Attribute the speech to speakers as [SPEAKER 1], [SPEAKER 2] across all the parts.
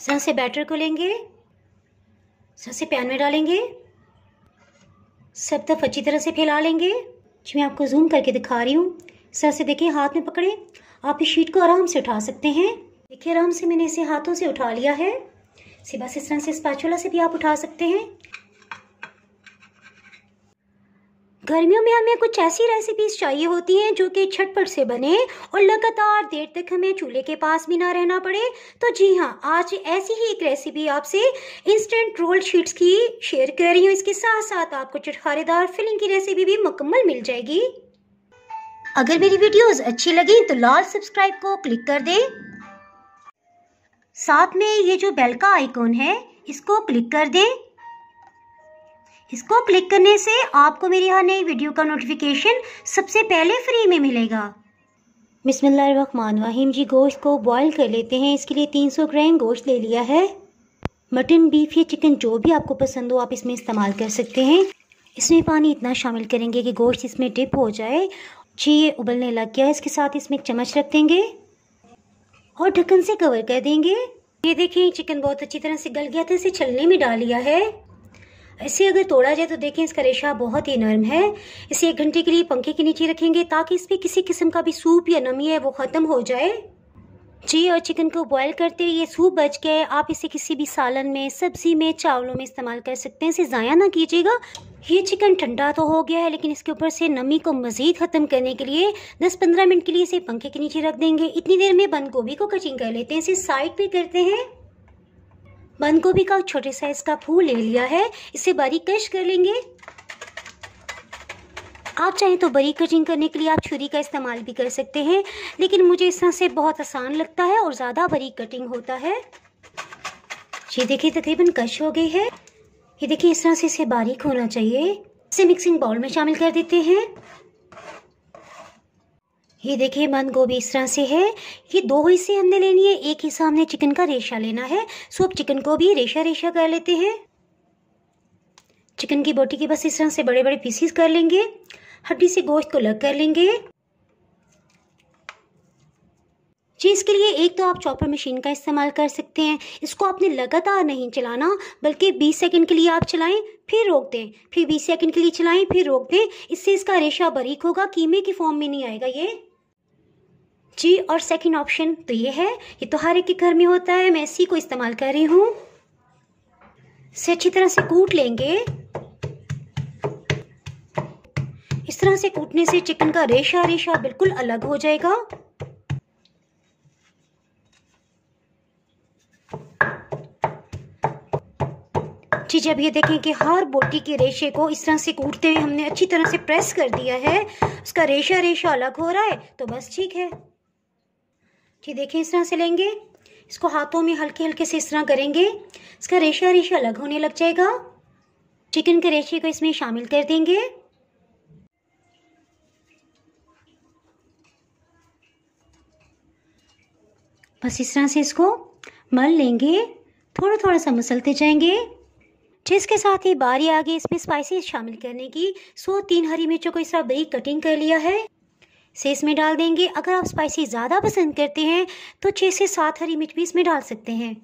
[SPEAKER 1] sir से batter को लेंगे सर से पैन में डालेंगे सब तरफ अच्छी तरह से फैला लेंगे जो मैं आपको जूम करके दिखा रही हूँ सर से देखिए हाथ में पकड़े आप इस शीट को आराम से उठा सकते हैं देखिए आराम से मैंने इसे हाथों से उठा लिया है सिवा से सर से स्पैचुला से भी आप उठा सकते हैं गर्मियों में हमें कुछ ऐसी रेसिपीज चाहिए होती हैं जो कि छटपट से बने और लगातार देर तक हमें चूल्हे के पास भी ना रहना पड़े तो जी हाँ आज ऐसी ही एक रेसिपी आपसे इंस्टेंट रोल शीट्स की शेयर कर रही हूँ इसके साथ साथ आपको चटखारेदार फिलिंग की रेसिपी भी मुकम्मल मिल जाएगी अगर मेरी वीडियोज अच्छी लगी तो लाल सब्सक्राइब को क्लिक कर दें साथ में ये जो बेल का आइकॉन है इसको क्लिक कर दें इसको क्लिक करने से आपको मेरी हर नई वीडियो का नोटिफिकेशन सबसे पहले फ्री में मिलेगा वाहिम जी गोश्त को बॉईल कर लेते हैं इसके लिए 300 ग्राम गोश्त ले लिया है मटन बीफ या चिकन जो भी आपको पसंद हो आप इसमें इस्तेमाल कर सकते हैं इसमें पानी इतना शामिल करेंगे कि गोश्त इसमें डिप हो जाए जी ये उबलने लग गया इसके साथ इसमें चम्मच रख देंगे और ढक्कन से कवर कर देंगे ये देखें चिकन बहुत अच्छी तरह से गल गया था इसे छलने में डाल लिया है इसे अगर तोड़ा जाए तो देखें इसका रेशा बहुत ही नरम है इसे एक घंटे के लिए पंखे के नीचे रखेंगे ताकि इस पर किसी किस्म का भी सूप या नमी है वो ख़त्म हो जाए जी और चिकन को बॉईल करते ये सूप बच गया आप इसे किसी भी सालन में सब्जी में चावलों में इस्तेमाल कर सकते हैं इसे ज़ाया ना कीजिएगा ये चिकन ठंडा तो हो गया है लेकिन इसके ऊपर से नमी को मज़ीद ख़त्म करने के लिए 10-15 मिनट के लिए इसे पंखे के नीचे रख देंगे इतनी देर में बंद गोभी को कटिंग कर लेते हैं इसे साइड पर करते हैं बंद गोभी का छोटे साइज का फूल ले लिया है इसे बारीक कश कर लेंगे आप चाहें तो बड़ी कटिंग करने के लिए आप छुरी का इस्तेमाल भी कर सकते हैं लेकिन मुझे इस तरह से बहुत आसान लगता है और ज़्यादा बड़ी कटिंग होता है ये देखिए तकरीबन कश हो गई है ये देखिए इस तरह से इसे बारीक होना चाहिए इसे मिक्सिंग बाउल में शामिल कर देते हैं ये देखिए बंद गोभी इस तरह से है ये दो हिस्से हमने लेनी है एक हिस्सा हमने चिकन का रेशा लेना है सो अब चिकन को भी रेशा रेशा कर लेते हैं चिकन की बोटी के बस इस तरह से बड़े बड़े पीसीस कर लेंगे हड्डी से गोश्त को अलग कर लेंगे जी इसके लिए एक तो आप चॉपर मशीन का इस्तेमाल कर सकते हैं इसको आपने लगातार नहीं चलाना बल्कि 20 सेकंड के लिए आप चलाएं फिर रोक दें फिर 20 सेकंड के लिए चलाएं फिर रोक दें इससे इसका रेशा बारीक होगा कीमे की फॉर्म में नहीं आएगा ये जी और सेकंड ऑप्शन तो ये है ये तो हर एक के घर में होता है मैं इसी को इस्तेमाल कर रही हूं इसे अच्छी तरह से कूट लेंगे इस तरह से कूटने से चिकन का रेशा रेशा बिल्कुल अलग हो जाएगा जी जब ये देखें कि हर बोटी के रेशे को इस तरह से कूटते हुए हमने अच्छी तरह से प्रेस कर दिया है उसका रेशा रेशा अलग हो रहा है तो बस ठीक है कि देखें इस तरह से लेंगे इसको हाथों में हल्के हल्के से इस तरह करेंगे इसका रेशा रेशा अलग होने लग जाएगा चिकन के रेशे को इसमें शामिल कर देंगे बस इस तरह से इसको मल लेंगे थोड़ा थोड़ा सा मसलते जाएंगे जिसके साथ ही बारी आ गई इसमें स्पाइसेस शामिल करने की सो तीन हरी मिर्चों को इस तरह बड़ी कटिंग कर लिया है से इसमें डाल देंगे अगर आप स्पाइसी ज़्यादा पसंद करते हैं तो छः से सात हरी मिर्च भी इसमें डाल सकते हैं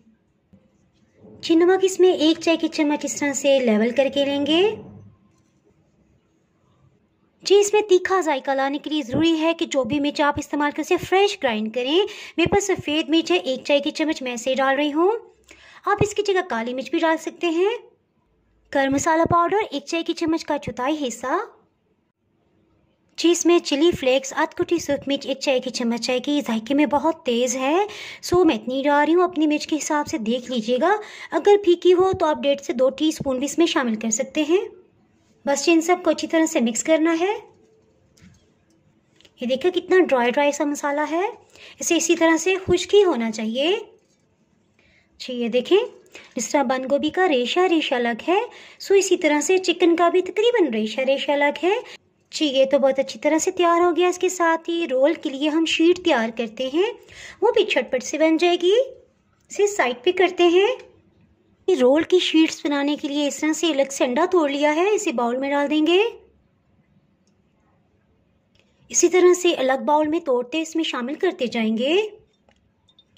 [SPEAKER 1] जी नमक इसमें एक चाय की चम्मच इस तरह से लेवल करके लेंगे जी इसमें तीखा जायका लाने के लिए ज़रूरी है कि जो भी मिर्च आप इस्तेमाल करें उसे फ्रेश ग्राइंड करें मेरे पास सफ़ेद मिर्च है एक चाय की चम्मच मैं से डाल रही हूँ आप इसकी जगह काली मिर्च भी डाल सकते हैं गर्म मसाला पाउडर एक चाय की चम्मच का चौथाई हिस्सा चीज़ में चिली फ्लेक्स आध कुटी सूख मिर्च एक चाय की चम्मच चाय की जायके में बहुत तेज़ है सो मैं इतनी डाल रही हूँ अपनी मिर्च के हिसाब से देख लीजिएगा अगर फीकी हो तो आप डेढ़ से दो टीस्पून भी इसमें शामिल कर सकते हैं बस इन सबको अच्छी तरह से मिक्स करना है ये देखिए कितना ड्राई ड्राई सा मसाला है इसे इसी तरह से खुश्की होना चाहिए अच्छा ये देखें जिस तरह बंद गोभी का रेशा रेशा अलग है सो इसी तरह से चिकन का भी तकरीबन रेशा रेशा अलग है जी ये तो बहुत अच्छी तरह से तैयार हो गया इसके साथ ही रोल के लिए हम शीट तैयार करते हैं वो भी छटपट से बन जाएगी इसे साइड पे करते हैं रोल की शीट्स बनाने के लिए इस तरह से अलग से अंडा तोड़ लिया है इसे बाउल में डाल देंगे इसी तरह से अलग बाउल में तोड़ते इसमें शामिल करते जाएंगे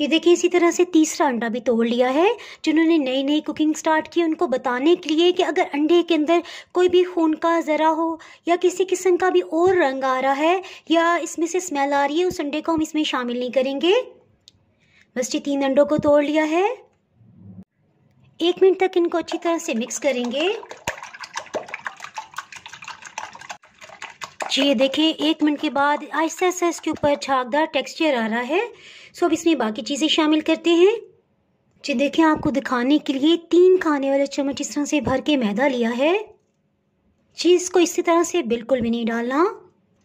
[SPEAKER 1] ये देखिए इसी तरह से तीसरा अंडा भी तोड़ लिया है जिन्होंने नई नई कुकिंग स्टार्ट की उनको बताने के लिए कि अगर अंडे के अंदर कोई भी खून का ज़रा हो या किसी किस्म का भी और रंग आ रहा है या इसमें से स्मेल आ रही है उस अंडे को हम इसमें शामिल नहीं करेंगे बस ये तीन अंडों को तोड़ लिया है एक मिनट तक इनको अच्छी तरह से मिक्स करेंगे जी ये देखिए एक मिनट के बाद ऐसा ऐसा इसके ऊपर छागदार टेक्सचर आ रहा है सो अब इसमें बाकी चीज़ें शामिल करते हैं जी देखिए आपको दिखाने के लिए तीन खाने वाले चम्मच इस तरह से भर के मैदा लिया है जी इसको इसी तरह से बिल्कुल भी नहीं डालना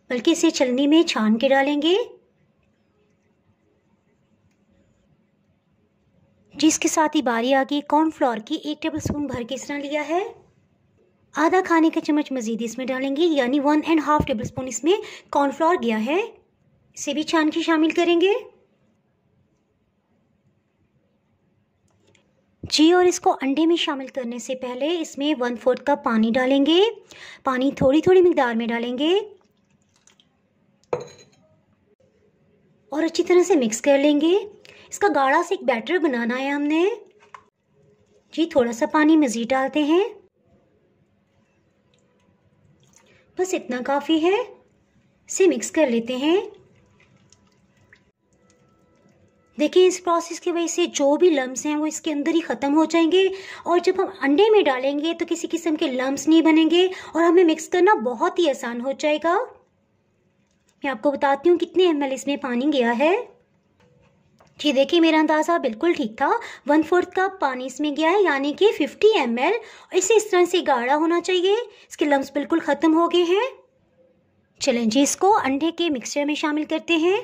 [SPEAKER 1] बल्कि इसे छलनी में छान के डालेंगे जी इसके साथ ही बारी आ गई कॉर्नफ्लोर की एक टेबल स्पून भर के इस तरह लिया है आधा खाने का चम्मच मजीद इसमें डालेंगे यानी one and half tablespoon इसमें कॉर्नफ्लावर गया है इसे भी छान के शामिल करेंगे जी और इसको अंडे में शामिल करने से पहले इसमें वन फोर्थ कप पानी डालेंगे पानी थोड़ी थोड़ी मकदार में डालेंगे और अच्छी तरह से मिक्स कर लेंगे इसका गाढ़ा से एक बैटर बनाना है हमने जी थोड़ा सा पानी मज़ीद डालते हैं बस इतना काफ़ी है इसे मिक्स कर लेते हैं देखिए इस प्रोसेस की वजह से जो भी लम्स हैं वो इसके अंदर ही ख़त्म हो जाएंगे और जब हम अंडे में डालेंगे तो किसी किस्म के लम्स नहीं बनेंगे और हमें मिक्स करना बहुत ही आसान हो जाएगा मैं आपको बताती हूँ कितने एम इसमें पानी गया है जी देखिए मेरा अंदाज़ा बिल्कुल ठीक था वन फोर्थ कप पानी इसमें गया है यानी कि 50 एम इसे इस तरह से गाढ़ा होना चाहिए इसके लम्स बिल्कुल ख़त्म हो गए हैं चलें जी इसको अंडे के मिक्सचर में शामिल करते हैं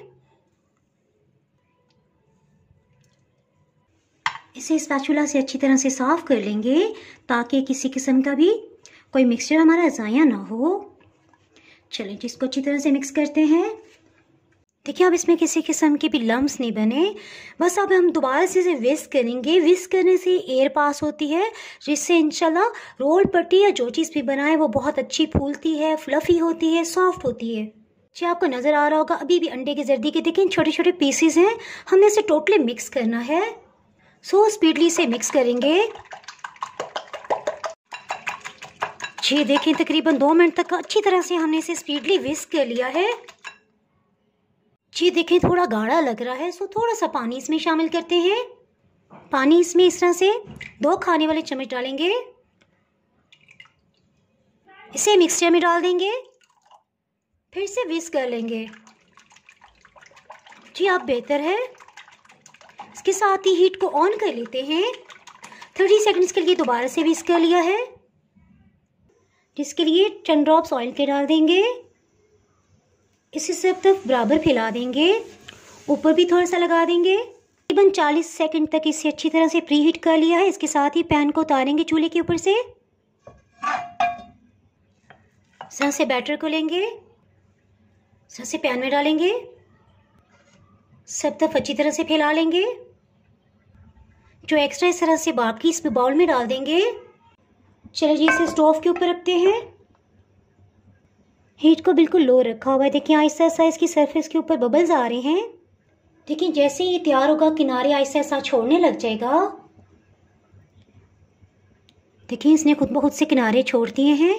[SPEAKER 1] इसे स्पैचुला से अच्छी तरह से साफ़ कर लेंगे ताकि किसी किस्म का भी कोई मिक्सचर हमारा ज़ाया ना हो चलें जी इसको अच्छी तरह से मिक्स करते हैं देखिए अब इसमें किसी किस्म के भी लम्ब नहीं बने बस अब हम दोबारा से इसे विस्क करेंगे विस्क करने से एयर पास होती है जिससे इंशाल्लाह रोल पट्टी या जो चीज़ भी बनाए वो बहुत अच्छी फूलती है फ्लफ़ी होती है सॉफ्ट होती है जी आपको नज़र आ रहा होगा अभी भी अंडे के जर्दी के देखें छोटे छोटे पीसीज हैं हमने इसे टोटली मिक्स करना है सो स्पीडली इसे मिक्स करेंगे जी देखें तकरीबन दो मिनट तक अच्छी तरह से हमने इसे स्पीडली विस्क कर लिया है जी देखें थोड़ा गाढ़ा लग रहा है सो थोड़ा सा पानी इसमें शामिल करते हैं पानी इसमें इस तरह से दो खाने वाले चम्मच डालेंगे इसे मिक्सचर में डाल देंगे फिर से विस्क कर लेंगे जी आप बेहतर है इसके साथ ही हीट को ऑन कर लेते हैं थर्टी सेकंड्स के लिए दोबारा से विस्क कर लिया है जिसके लिए टन ड्रॉप्स ऑयल के डाल देंगे इसे सब तक बराबर फैला देंगे ऊपर भी थोड़ा सा लगा देंगे तकरीबन 40 सेकंड तक इसे अच्छी तरह से प्री हीट कर लिया है इसके साथ ही पैन को उतारेंगे चूल्हे के ऊपर से सर से बैटर को लेंगे सर से पैन में डालेंगे सब तक अच्छी तरह से फैला लेंगे जो एक्स्ट्रा इस तरह से बाकी इस बाउल में डाल देंगे चलो जी इसे स्टोव के ऊपर रखते हैं हीट को बिल्कुल लो रखा हुआ है देखिए आहिस्ता आहिस्ता इसकी सरफेस के ऊपर बबल्स आ रहे हैं देखिए जैसे ये तैयार होगा किनारे आहिस्ता आहिस्ता छोड़ने लग जाएगा देखिए इसने खुद ब खुद से किनारे छोड़ दिए हैं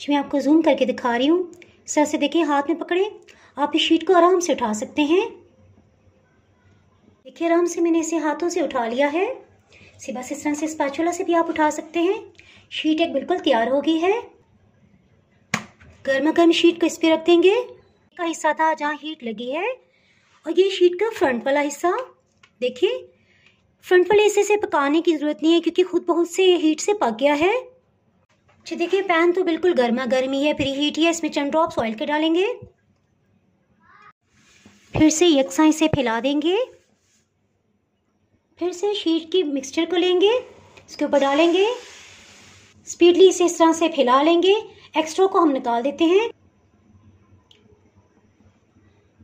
[SPEAKER 1] जो मैं आपको जूम करके दिखा रही हूँ सर से देखिए हाथ में पकड़े आप इस शीट को आराम से उठा सकते हैं देखिए आराम से मैंने इसे हाथों से उठा लिया है सिर्फ इस तरह से स्पैचुला से भी आप उठा सकते हैं शीट एक बिल्कुल तैयार हो गई है गर्मा गर्म शीट को इस पर रख देंगे का हिस्सा था जहाँ हीट लगी है और ये शीट का फ्रंट वाला हिस्सा देखिए फ्रंट वाले हिस्से से पकाने की ज़रूरत नहीं है क्योंकि खुद बहुत से हीट से पक गया है अच्छा देखिए पैन तो बिल्कुल गर्मा गर्मी है प्री हीट ही है इसमें चंद ड्रॉप्स ऑयल के डालेंगे फिर से यकसा इसे फैला देंगे फिर से शीट की मिक्सचर को लेंगे इसके ऊपर डालेंगे स्पीडली इसे इस तरह से फैला लेंगे एक्स्ट्रा को हम निकाल देते हैं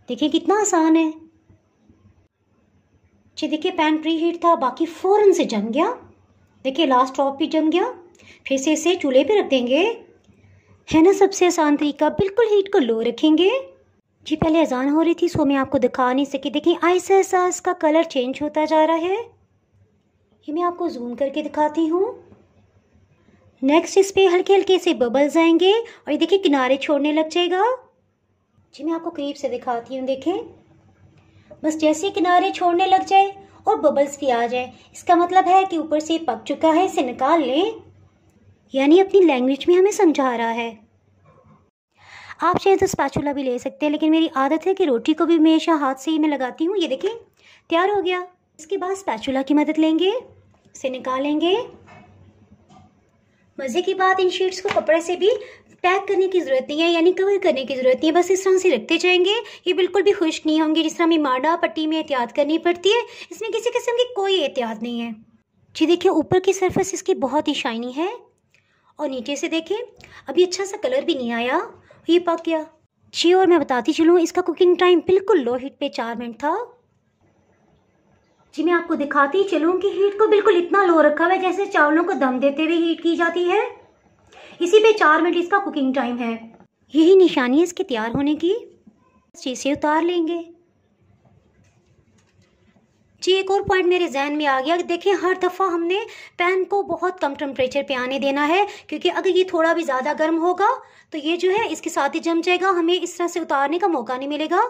[SPEAKER 1] देखिए कितना आसान है जी देखिए पैन प्री हीट था बाकी फ़ौरन से जम गया देखिए लास्ट ड्रॉप भी जम गया फिर से इसे चूल्हे पे रख देंगे है ना सबसे आसान तरीका बिल्कुल हीट को लो रखेंगे जी पहले अजान हो रही थी सो मैं आपको दिखा नहीं सकी देखिए ऐसा ऐसा इसका कलर चेंज होता जा रहा है ये मैं आपको जूम करके दिखाती हूँ नेक्स्ट इस पर हल्के हल्के से बबल्स आएंगे और ये देखिए किनारे छोड़ने लग जाएगा जी मैं आपको करीब से दिखाती हूँ देखें बस जैसे किनारे छोड़ने लग जाए और बबल्स भी आ जाए इसका मतलब है कि ऊपर से पक चुका है इसे निकाल लें यानी अपनी लैंग्वेज में हमें समझा रहा है आप चाहें तो स्पैचुला भी ले सकते हैं लेकिन मेरी आदत है कि रोटी को भी हमेशा हाथ से ही मैं लगाती हूँ ये देखें तैयार हो गया इसके बाद स्पैचुला की मदद लेंगे इसे निकालेंगे मज़े की बात इन शीट्स को कपड़े से भी पैक करने की ज़रूरत नहीं है यानी कवर करने की ज़रूरत नहीं है बस इस तरह से रखते जाएंगे ये बिल्कुल भी खुश नहीं होंगे जिस तरह हमें माडा पट्टी में एहतियात करनी पड़ती है इसमें किसी किस्म की कोई एहतियात नहीं है जी देखिए ऊपर की सरफेस इसकी बहुत ही शाइनी है और नीचे से देखें अभी अच्छा सा कलर भी नहीं आया ये पक गया जी और मैं बताती चलूँ इसका कुकिंग टाइम बिल्कुल लो हीट पे चार मिनट था जी मैं आपको दिखाती चलूँ कि हीट को बिल्कुल इतना लो रखा हुआ है जैसे चावलों को दम देते हुए हीट की जाती है इसी पे चार मिनट इसका कुकिंग टाइम है यही निशानी है इसके तैयार होने की इसे उतार लेंगे जी एक और पॉइंट मेरे जहन में आ गया देखिए हर दफ़ा हमने पैन को बहुत कम टेम्परेचर पे आने देना है क्योंकि अगर ये थोड़ा भी ज़्यादा गर्म होगा तो ये जो है इसके साथ ही जम जाएगा हमें इस तरह से उतारने का मौका नहीं मिलेगा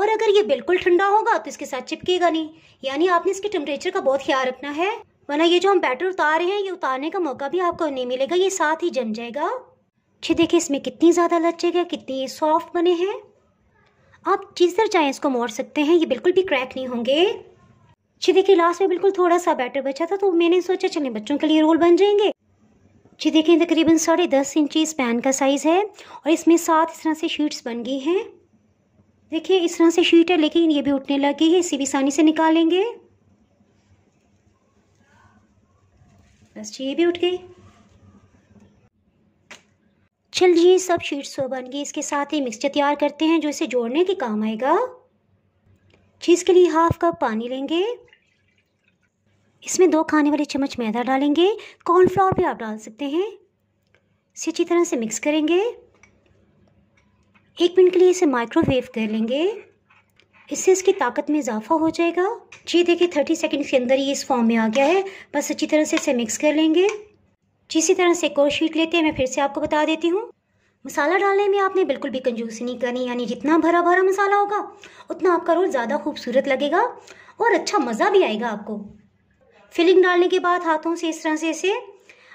[SPEAKER 1] और अगर ये बिल्कुल ठंडा होगा तो इसके साथ चिपकेगा नहीं यानी आपने इसके टेम्परेचर का बहुत ख्याल रखना है वरना ये जो हम बैटर उतार रहे हैं ये उतारने का मौका भी आपको नहीं मिलेगा ये साथ ही जम जाएगा अच्छे देखिए इसमें कितनी ज़्यादा लचेगा कितनी सॉफ्ट बने हैं आप जिस तरह चाहें इसको मोड़ सकते हैं ये बिल्कुल भी क्रैक नहीं होंगे अच्छी देखिए लास्ट में बिल्कुल थोड़ा सा बैटर बचा था तो मैंने सोचा चलें बच्चों के लिए रोल बन जाएंगे जी देखिए तकरीबन साढ़े दस इंची इस पैन का साइज़ है और इसमें सात इस तरह से शीट्स बन गई हैं देखिए इस तरह से शीट है लेकिन ये भी उठने लगी है इसे भी आसानी से निकालेंगे बस ये भी उठ गई चल जी सब शीट्स सो तो बन गई इसके साथ ही मिक्सचर तैयार करते हैं जो इसे जोड़ने के काम आएगा जी इसके लिए हाफ कप पानी लेंगे इसमें दो खाने वाले चम्मच मैदा डालेंगे कॉर्नफ्लावर भी आप डाल सकते हैं इसे अच्छी तरह से मिक्स करेंगे एक मिनट के लिए इसे माइक्रोवेव कर लेंगे इससे इसकी ताकत में इजाफा हो जाएगा जी देखिए थर्टी सेकेंड के अंदर ये इस फॉर्म में आ गया है बस अच्छी तरह से इसे मिक्स कर लेंगे जिसी तरह से एक और शीट लेते हैं मैं फिर से आपको बता देती हूँ मसाला डालने में आपने बिल्कुल भी कंजूसी नहीं करनी यानी जितना भरा भरा मसाला होगा उतना आपका रोल ज़्यादा खूबसूरत लगेगा और अच्छा मज़ा भी आएगा आपको फिलिंग डालने के बाद हाथों से इस तरह से इसे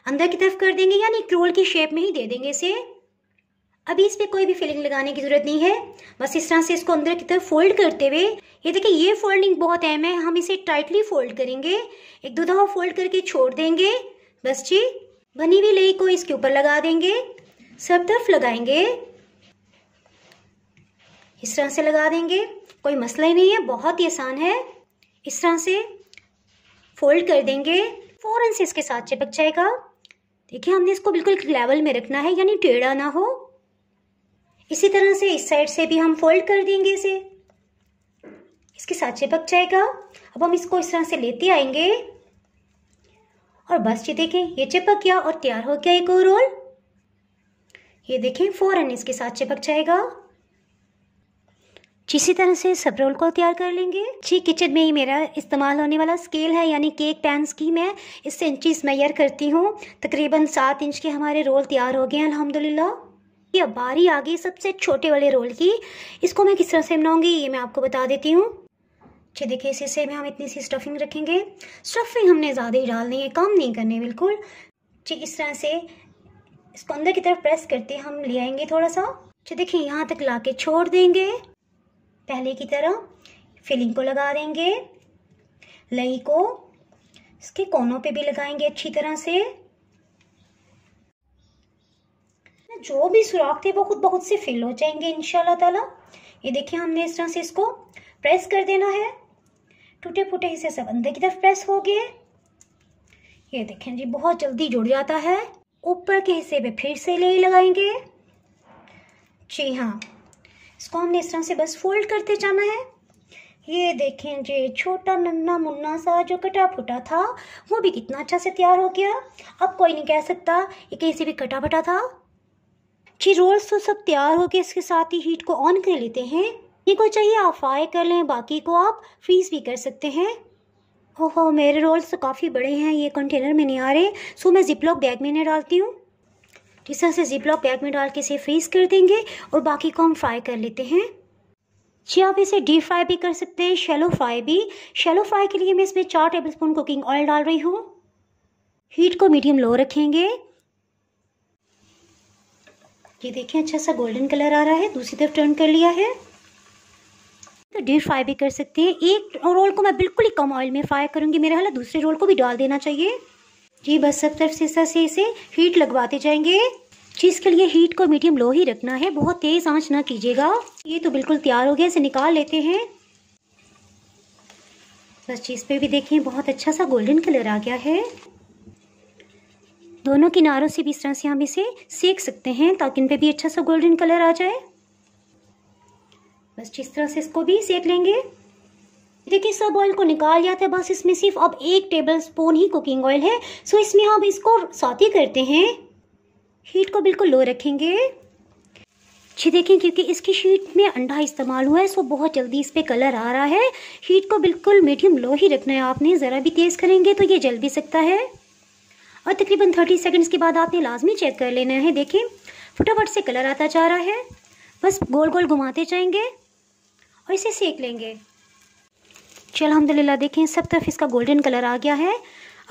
[SPEAKER 1] अंदर की तरफ कर देंगे यानी क्रोल की शेप में ही दे देंगे इसे अभी इस पर कोई भी फिलिंग लगाने की ज़रूरत नहीं है बस इस तरह से इसको अंदर की तरफ फोल्ड करते हुए ये देखिए ये फोल्डिंग बहुत अहम है हम इसे टाइटली फोल्ड करेंगे एक दो दफ़ा फोल्ड करके छोड़ देंगे बस जी बनी हुई लई को इसके ऊपर लगा देंगे सब तरफ लगाएंगे इस तरह से लगा देंगे कोई मसला ही नहीं है बहुत ही आसान है इस तरह से फोल्ड कर देंगे फ़ौरन से इसके साथ चिपक जाएगा देखिए हमने इसको बिल्कुल लेवल में रखना है यानी टेढ़ा ना हो इसी तरह से इस साइड से भी हम फोल्ड कर देंगे इसे इसके साथ चिपक जाएगा अब हम इसको इस तरह से लेते आएंगे और बस ये देखें ये चिपक गया और तैयार हो गया एक रोल ये देखें फ़ौरन इसके साथ चिपक जाएगा इसी तरह से सब रोल को तैयार कर लेंगे जी किचन में ही मेरा इस्तेमाल होने वाला स्केल है यानी केक पैंस की मैं इससे इंचीज मैयर करती हूँ तकरीबन सात इंच के हमारे रोल तैयार हो गए हैं अल्हम्दुलिल्लाह ये अब बारी आ गई सबसे छोटे वाले रोल की इसको मैं किस तरह से बनाऊंगी ये मैं आपको बता देती हूँ अच्छे देखिए इस हिस्से में हम इतनी सी स्टफिंग रखेंगे स्टफिंग हमने ज़्यादा ही डालनी है कम नहीं करनी बिल्कुल जी इस तरह से इसको अंदर की तरफ प्रेस करते हम ले आएंगे थोड़ा सा जी देखिए यहाँ तक ला छोड़ देंगे पहले की तरह फिलिंग को लगा देंगे लई को इसके कोनों पे भी लगाएंगे अच्छी तरह से तो जो भी सुराख थे वो खुद बहुत से फिल हो जाएंगे इन ताला ये देखिए हमने इस तरह से इसको प्रेस कर देना है टूटे फूटे हिस्से सब अंदर की तरफ प्रेस हो गए ये देखें जी बहुत जल्दी जुड़ जाता है ऊपर के हिस्से पे फिर से ले लगाएंगे जी हाँ इसको हमने इस तरह से बस फोल्ड करते जाना है ये देखें जी छोटा नन्ना मुन्ना सा जो कटा फूटा था वो भी कितना अच्छा से तैयार हो गया अब कोई नहीं कह सकता ये कहीं से भी कटा फटा था जी रोल्स तो सब तैयार होके इसके साथ ही हीट को ऑन कर लेते हैं ये को चाहिए आप फ्राई कर लें बाकी को आप फ्रीज भी कर सकते हैं हो हो मेरे रोल्स तो काफ़ी बड़े हैं ये कंटेनर में नहीं आ रहे सो मैं जिपलॉक बैग में नहीं डालती हूँ जिस तरह से जिपलॉक बैग में डाल के इसे फ्रीज कर देंगे और बाकी को हम फ्राई कर लेते हैं जी आप इसे डीप फ्राई भी कर सकते हैं शेलो फ्राई भी शेलो फ्राई के लिए मैं इसमें चार टेबल स्पून कुकिंग ऑयल डाल रही हूँ हीट को मीडियम लो रखेंगे ये देखें अच्छा सा गोल्डन कलर आ रहा है दूसरी तरफ टर्न कर लिया है तो डीप फ्राई भी कर सकते हैं एक रोल को मैं बिल्कुल ही कम ऑयल में फ्राई करूंगी मेरे हाल दूसरे रोल को भी डाल देना चाहिए जी बस सब तरफ से से इसे हीट लगवाते जाएंगे चीज के लिए हीट को मीडियम लो ही रखना है बहुत तेज़ आंच ना कीजिएगा ये तो बिल्कुल तैयार हो गया इसे निकाल लेते हैं बस चीज़ पे भी देखें बहुत अच्छा सा गोल्डन कलर आ गया है दोनों किनारों से भी इस तरह से हम इसे सेक सकते हैं ताकि इन पर भी अच्छा सा गोल्डन कलर आ जाए बस इस तरह से इसको भी सेक लेंगे देखिए सब ऑयल को निकाल लिया था बस इसमें सिर्फ अब एक टेबल स्पून ही कुकिंग ऑयल है सो इसमें हम इसको साथ ही करते हैं हीट को बिल्कुल लो रखेंगे अच्छी देखें क्योंकि इसकी शीट में अंडा इस्तेमाल हुआ है सो बहुत जल्दी इस पर कलर आ रहा है हीट को बिल्कुल मीडियम लो ही रखना है आपने ज़रा भी तेज़ करेंगे तो ये जल भी सकता है और तकरीबन थर्टी सेकेंड्स के बाद आपने लाजमी चेक कर लेना है देखें फटाफट से कलर आता जा रहा है बस गोल गोल घुमाते जाएंगे और इसे सेक लेंगे चल अलहमदिल्ला देखें सब तरफ इसका गोल्डन कलर आ गया है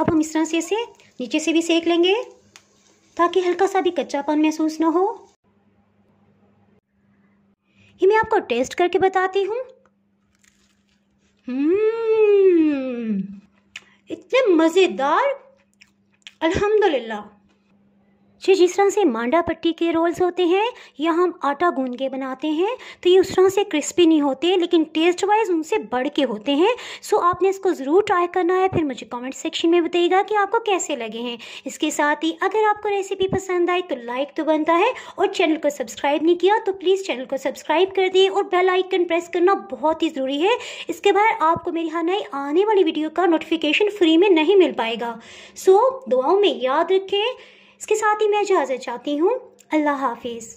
[SPEAKER 1] अब हम इस तरह से इसे नीचे से भी सेक लेंगे ताकि हल्का सा भी कच्चापन महसूस ना हो ये मैं आपको टेस्ट करके बताती हूँ हम्म, इतने मज़ेदार الحمد لله जी जिस तरह से मांडा पट्टी के रोल्स होते हैं या हम आटा गूंद के बनाते हैं तो ये उस तरह से क्रिस्पी नहीं होते लेकिन टेस्ट वाइज उनसे बढ़ के होते हैं सो आपने इसको ज़रूर ट्राई करना है फिर मुझे कमेंट सेक्शन में बताइएगा कि आपको कैसे लगे हैं इसके साथ ही अगर आपको रेसिपी पसंद आई तो लाइक तो बनता है और चैनल को सब्सक्राइब नहीं किया तो प्लीज़ चैनल को सब्सक्राइब कर दिए और बेल आइकन प्रेस करना बहुत ही ज़रूरी है इसके बाद आपको मेरी हर नई आने वाली वीडियो का नोटिफिकेशन फ्री में नहीं मिल पाएगा सो दुआओं में याद रखें इसके साथ ही मैं इजाज़त चाहती हूँ अल्लाह हाफिज़